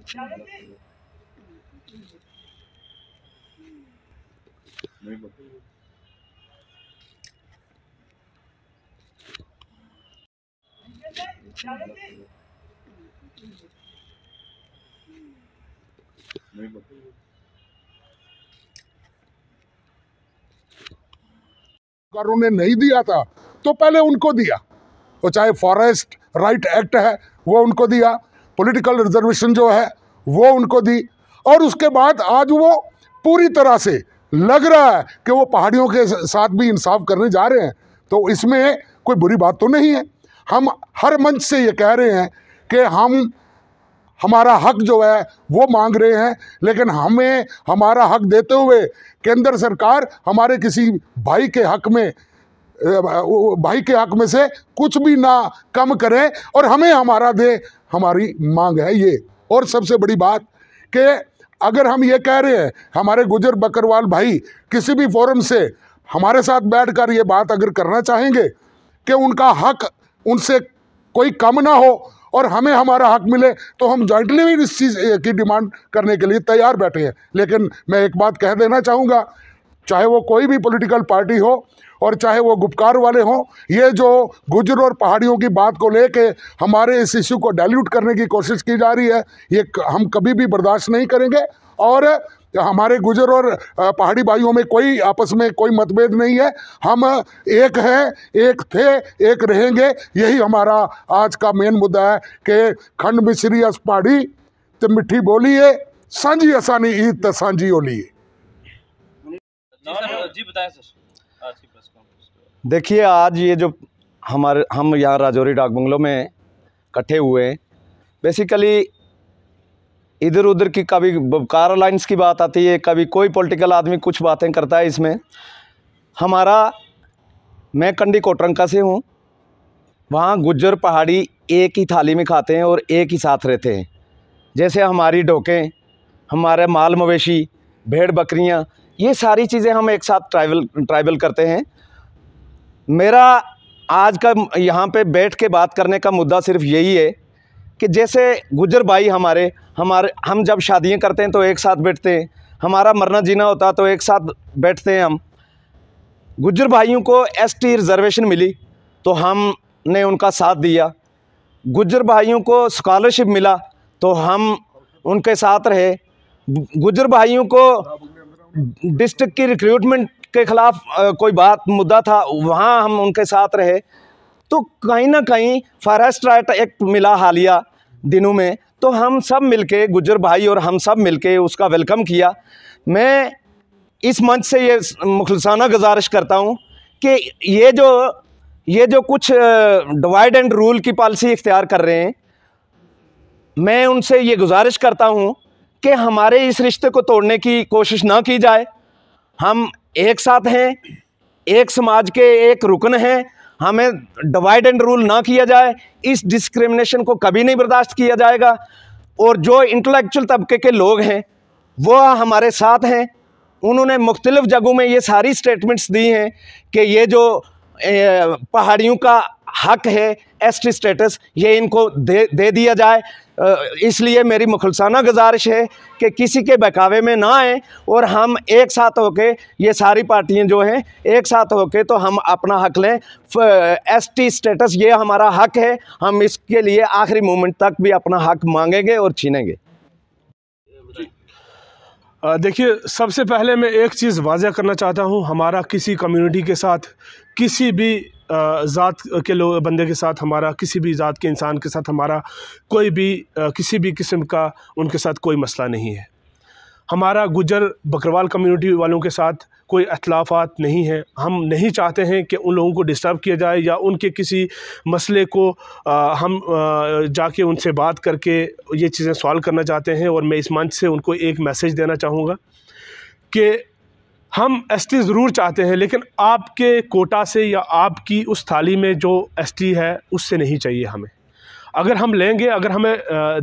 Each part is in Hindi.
अगर उन्हें नहीं दिया था तो पहले उनको दिया वो चाहे फॉरेस्ट राइट एक्ट है वो उनको दिया पॉलिटिकल रिजर्वेशन जो है वो उनको दी और उसके बाद आज वो पूरी तरह से लग रहा है कि वो पहाड़ियों के साथ भी इंसाफ करने जा रहे हैं तो इसमें कोई बुरी बात तो नहीं है हम हर मंच से ये कह रहे हैं कि हम हमारा हक जो है वो मांग रहे हैं लेकिन हमें हमारा हक देते हुए केंद्र सरकार हमारे किसी भाई के हक में भाई के हक में से कुछ भी ना कम करें और हमें हमारा दे हमारी मांग है ये और सबसे बड़ी बात कि अगर हम ये कह रहे हैं हमारे गुजर बकरवाल भाई किसी भी फोरम से हमारे साथ बैठकर ये बात अगर करना चाहेंगे कि उनका हक उनसे कोई कम ना हो और हमें हमारा हक मिले तो हम जॉइंटली भी इस चीज़ की डिमांड करने के लिए तैयार बैठे हैं लेकिन मैं एक बात कह देना चाहूँगा चाहे वो कोई भी पॉलिटिकल पार्टी हो और चाहे वो गुपकार वाले हों ये जो गुजर और पहाड़ियों की बात को लेके हमारे इस इश्यू को डाइल्यूट करने की कोशिश की जा रही है ये हम कभी भी बर्दाश्त नहीं करेंगे और हमारे गुजर और पहाड़ी भाइयों में कोई आपस में कोई मतभेद नहीं है हम एक हैं एक थे एक रहेंगे यही हमारा आज का मेन मुद्दा है कि खंड मिश्री अस पहाड़ी तो मिठ्ठी बोलिए सांझी असानी ईद तो सांझी ओलिए देखिए आज ये जो हमारे हम यहाँ राजौरी डाक बंगलो में इकट्ठे हुए हैं बेसिकली इधर उधर की कभी कार अलाइंस की बात आती है कभी कोई पॉलिटिकल आदमी कुछ बातें करता है इसमें हमारा मैं कंडी कोटरंका से हूँ वहाँ गुज्जर पहाड़ी एक ही थाली में खाते हैं और एक ही साथ रहते हैं जैसे हमारी ढोकें हमारे माल मवेशी भेड़ बकरियाँ ये सारी चीज़ें हम एक साथ ट्रैवल ट्रैवल करते हैं मेरा आज का यहाँ पे बैठ के बात करने का मुद्दा सिर्फ यही है कि जैसे गुजर भाई हमारे हमारे हम जब शादियाँ करते हैं तो एक साथ बैठते हैं हमारा मरना जीना होता तो एक साथ बैठते हैं हम गुजर भाइयों को टी रिज़र्वेशन मिली तो हमने उनका साथ दिया गुजर भाइयों को स्कॉलरशिप मिला तो हम उनके साथ रहे गुजर भाइयों को डिस्ट्रिक्ट की रिक्रूटमेंट के ख़िलाफ़ कोई बात मुद्दा था वहाँ हम उनके साथ रहे तो कहीं ना कहीं फॉरेस्ट राइट एक्ट मिला हालिया दिनों में तो हम सब मिलके गुजर भाई और हम सब मिलके उसका वेलकम किया मैं इस मंच से ये मुखलसाना गुजारिश करता हूँ कि ये जो ये जो कुछ डिवाइड एंड रूल की पॉलिसी इख्तियार कर रहे हैं मैं उनसे ये गुजारिश करता हूँ कि हमारे इस रिश्ते को तोड़ने की कोशिश ना की जाए हम एक साथ हैं एक समाज के एक रुकन हैं हमें डिवाइड एंड रूल ना किया जाए इस डिस्क्रिमिनेशन को कभी नहीं बर्दाश्त किया जाएगा और जो इंटेलेक्चुअल तबके के लोग हैं वो हमारे साथ हैं उन्होंने मुख्तलिफ़ जगहों में ये सारी स्टेटमेंट्स दी हैं कि ये जो पहाड़ियों का हक है एस टी स्टेटस ये इनको दे दे दिया जाए इसलिए मेरी मुखलसाना गुजारिश है कि किसी के बहकावे में ना आए और हम एक साथ होके ये सारी पार्टियाँ जो हैं एक साथ होके तो हम अपना हक लें एस टी स्टेटस ये हमारा हक है हम इसके लिए आखिरी मोमेंट तक भी अपना हक मांगेंगे और छीनेंगे देखिए सबसे पहले मैं एक चीज़ वाजह करना चाहता हूँ हमारा किसी कम्युनिटी के साथ किसी भी ज़ात के लोग बंदे के साथ हमारा किसी भी ज़ात के इंसान के साथ हमारा कोई भी किसी भी किस्म का उनके साथ कोई मसला नहीं है हमारा गुजर बकरवाल कम्युनिटी वालों के साथ कोई अतलाफ़ात नहीं है हम नहीं चाहते हैं कि उन लोगों को डिस्टर्ब किया जाए या उनके किसी मसले को आ, हम आ, जाके उनसे बात करके ये चीज़ें सॉल्व करना चाहते हैं और मैं इस मंच से उनको एक मैसेज देना चाहूँगा कि हम एसटी ज़रूर चाहते हैं लेकिन आपके कोटा से या आपकी उस थाली में जो एसटी है उससे नहीं चाहिए हमें अगर हम लेंगे अगर हमें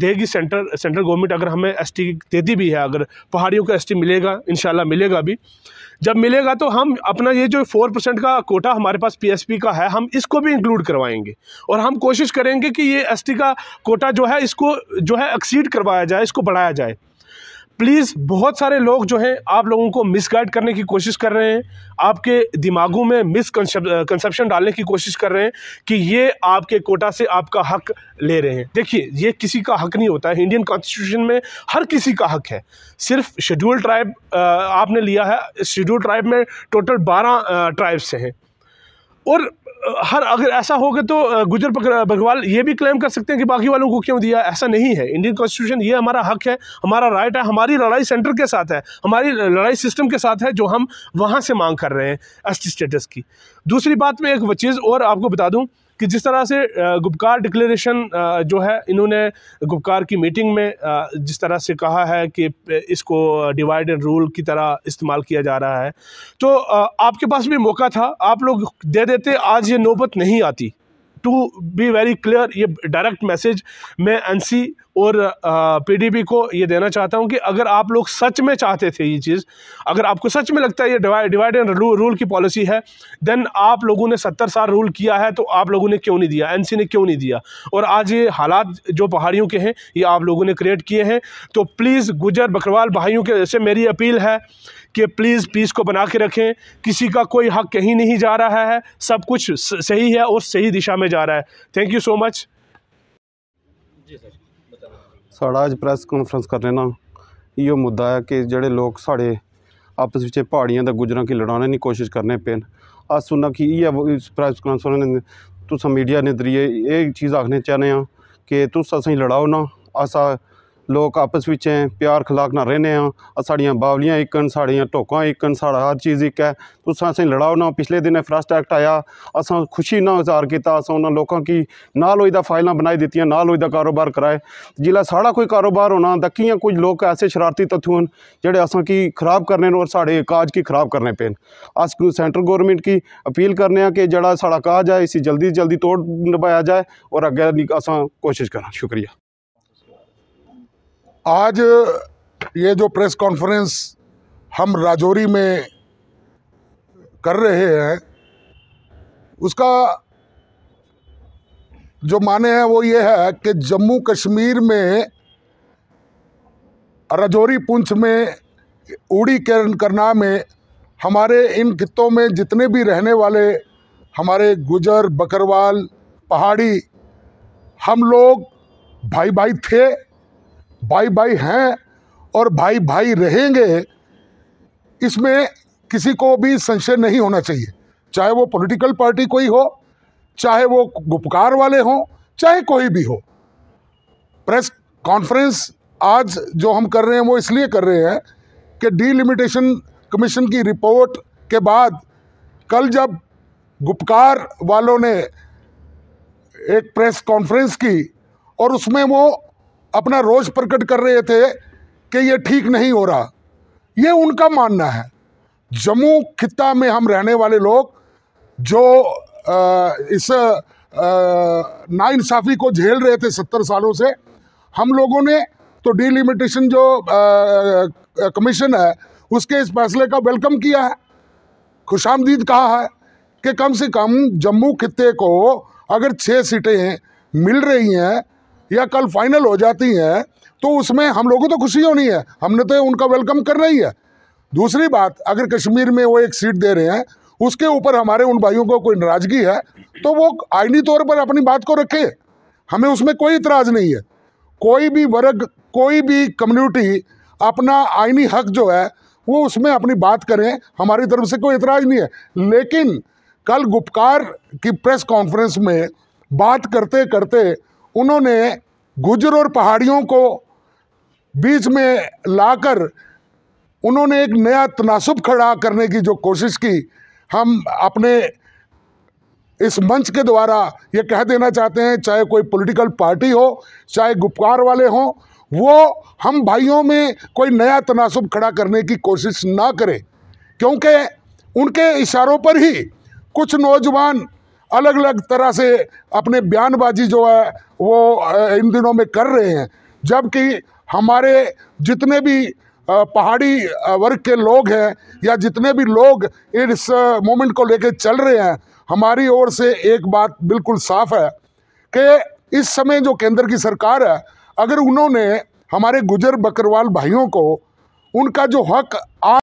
देगी सेंटर सेंट्रल गवर्नमेंट अगर हमें एसटी देती भी है अगर पहाड़ियों का एसटी मिलेगा इन मिलेगा भी जब मिलेगा तो हम अपना ये जो फोर परसेंट का कोटा हमारे पास पीएसपी का है हम इसको भी इंक्लूड करवाएंगे और हम कोशिश करेंगे कि ये एसटी का कोटा जो है इसको जो है एक्सीड करवाया जाए इसको बढ़ाया जाए प्लीज़ बहुत सारे लोग जो हैं आप लोगों को मिसगाइड करने की कोशिश कर रहे हैं आपके दिमागों में मिस कंसेप्शन डालने की कोशिश कर रहे हैं कि ये आपके कोटा से आपका हक ले रहे हैं देखिए ये किसी का हक नहीं होता है इंडियन कॉन्स्टिट्यूशन में हर किसी का हक है सिर्फ शेड्यूल ट्राइब आपने लिया है शेड्यूल ट्राइब में टोटल बारह ट्राइब्स हैं और हर अगर ऐसा होगा तो गुजर बघवाल ये भी क्लेम कर सकते हैं कि बाकी वालों को क्यों दिया ऐसा नहीं है इंडियन कॉन्स्टिट्यूशन ये हमारा हक है हमारा राइट है हमारी लड़ाई सेंटर के साथ है हमारी लड़ाई सिस्टम के साथ है जो हम वहाँ से मांग कर रहे हैं एस स्टेटस की दूसरी बात मैं एक चीज़ और आपको बता दूँ कि जिस तरह से गुपकार डिक्लेरेशन जो है इन्होंने गुपकार की मीटिंग में जिस तरह से कहा है कि इसको डिवाइड एंड रूल की तरह इस्तेमाल किया जा रहा है तो आपके पास भी मौका था आप लोग दे देते आज ये नौबत नहीं आती टू बी वेरी क्लियर ये डायरेक्ट मैसेज मैं एनसी और पीडीपी को ये देना चाहता हूँ कि अगर आप लोग सच में चाहते थे ये चीज़ अगर आपको सच में लगता है ये डिवाइड एंड रूल की पॉलिसी है देन आप लोगों ने सत्तर साल रूल किया है तो आप लोगों ने क्यों नहीं दिया एनसी ने क्यों नहीं दिया और आज ये हालात जो पहाड़ियों के हैं ये आप लोगों ने क्रिएट किए हैं तो प्लीज़ गुजर बकरवाल भाइयों के से मेरी अपील है कि प्लीज़ पीस को बना के रखें किसी का कोई हक कहीं नहीं जा रहा है सब कुछ सही है और सही दिशा में जा रहा है thank you so much ji sir ਸਾਡਾ ਅੱਜ ਪ੍ਰੈਸ ਕਾਨਫਰੰਸ ਕਰ ਰਹੇ ਨਾ ਇਹੋ ਮੁੱਦਾ ਹੈ ਕਿ ਜਿਹੜੇ ਲੋਕ ਸਾਡੇ ਆਪਸ ਵਿੱਚ ਪਹਾੜੀਆਂ ਦਾ ਗੁਜਰਾਂ ਕੀ ਲੜਾਉਣੇ ਨਹੀਂ ਕੋਸ਼ਿਸ਼ ਕਰਨੇ ਪੈਣ ਆ ਸੁਣਨਾ ਕਿ ਇਹ ਪ੍ਰੈਸ ਕਾਨਫਰੰਸ ਨੇ ਤੁਸੀਂ ਮੀਡੀਆ ਨੇ ਦਰੀਏ ਇਹ ਚੀਜ਼ ਆਖਣੇ ਚਾਹਨੇ ਆ ਕਿ ਤੁਸੀਂ ਅਸੀਂ ਲੜਾਓ ਨਾ ਅਸਾਂ लोग आपस बिच प्यार खलाक ना रौह्ने आं साढ़ियां बावलियां इक न साढ़ियां ढोकां हर चीज़ एक है तुस अस लड़ाओ ना पिछले दिन फरस्ट एक्ट आया अस खुशी ना इजहार कीता असें उ'नें लोकें गी नाल होई दा बनाई दित्तियां नाल होई कारोबार कराए जिल्लै साढ़ा कोई कारोबार होना तां कि'यां कुछ लोक ऐसे शरारती तत्व न जेह्ड़े की खराब करने और होर साढ़े काज गी खराब करने पेन अस सेंट्रल गौरमेंट की अपील करने आं कि जेह्ड़ा साढ़ा काज ऐ इसी जल्दी जल्दी तोड़ नभाया जाए होर अग्गें असें कोशश करां शुक्रिया आज ये जो प्रेस कॉन्फ्रेंस हम राजौरी में कर रहे हैं उसका जो माने हैं वो ये है कि जम्मू कश्मीर में राजौरी पुंछ में उड़ी करना में हमारे इन खितों में जितने भी रहने वाले हमारे गुजर बकरवाल पहाड़ी हम लोग भाई भाई थे भाई भाई हैं और भाई भाई रहेंगे इसमें किसी को भी संशय नहीं होना चाहिए चाहे वो पॉलिटिकल पार्टी कोई हो चाहे वो गुपकार वाले हों चाहे कोई भी हो प्रेस कॉन्फ्रेंस आज जो हम कर रहे हैं वो इसलिए कर रहे हैं कि डीलिमिटेशन कमीशन की रिपोर्ट के बाद कल जब गुपकार वालों ने एक प्रेस कॉन्फ्रेंस की और उसमें वो अपना रोष प्रकट कर रहे थे कि ये ठीक नहीं हो रहा ये उनका मानना है जम्मू खिता में हम रहने वाले लोग जो इस नाइंसाफ़ी को झेल रहे थे सत्तर सालों से हम लोगों ने तो डीलिमिटेशन जो कमीशन है उसके इस फैसले का वेलकम किया है खुशामदीद कहा है कि कम से कम जम्मू खत्े को अगर छः सीटें मिल रही हैं या कल फाइनल हो जाती हैं तो उसमें हम लोगों को तो खुशी होनी है हमने तो उनका वेलकम कर रही है दूसरी बात अगर कश्मीर में वो एक सीट दे रहे हैं उसके ऊपर हमारे उन भाइयों को कोई नाराजगी है तो वो आइनी तौर पर अपनी बात को रखे हमें उसमें कोई इतराज नहीं है कोई भी वर्ग कोई भी कम्युनिटी अपना आइनी हक जो है वो उसमें अपनी बात करें हमारी तरफ से कोई इतराज नहीं है लेकिन कल गुप्कार की प्रेस कॉन्फ्रेंस में बात करते करते उन्होंने गुजर और पहाड़ियों को बीच में लाकर उन्होंने एक नया तनासब खड़ा करने की जो कोशिश की हम अपने इस मंच के द्वारा ये कह देना चाहते हैं चाहे कोई पॉलिटिकल पार्टी हो चाहे गुपकार वाले हों वो हम भाइयों में कोई नया तनासब खड़ा करने की कोशिश ना करें क्योंकि उनके इशारों पर ही कुछ नौजवान अलग अलग तरह से अपने बयानबाजी जो है वो इन दिनों में कर रहे हैं जबकि हमारे जितने भी पहाड़ी वर्ग के लोग हैं या जितने भी लोग इस मोमेंट को लेकर चल रहे हैं हमारी ओर से एक बात बिल्कुल साफ है कि इस समय जो केंद्र की सरकार है अगर उन्होंने हमारे गुजर बकरवाल भाइयों को उनका जो हक आ